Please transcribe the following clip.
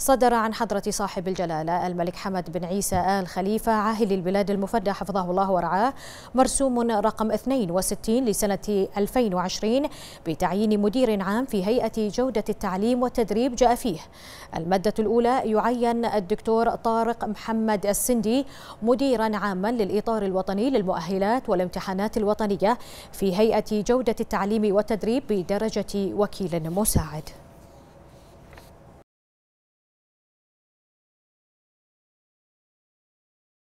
صدر عن حضرة صاحب الجلالة الملك حمد بن عيسى آل خليفة عاهل البلاد المفدى حفظه الله ورعاه مرسوم رقم 62 لسنة 2020 بتعيين مدير عام في هيئة جودة التعليم والتدريب جاء فيه المادة الأولى يعين الدكتور طارق محمد السندي مديرا عاما للإطار الوطني للمؤهلات والامتحانات الوطنية في هيئة جودة التعليم والتدريب بدرجة وكيل مساعد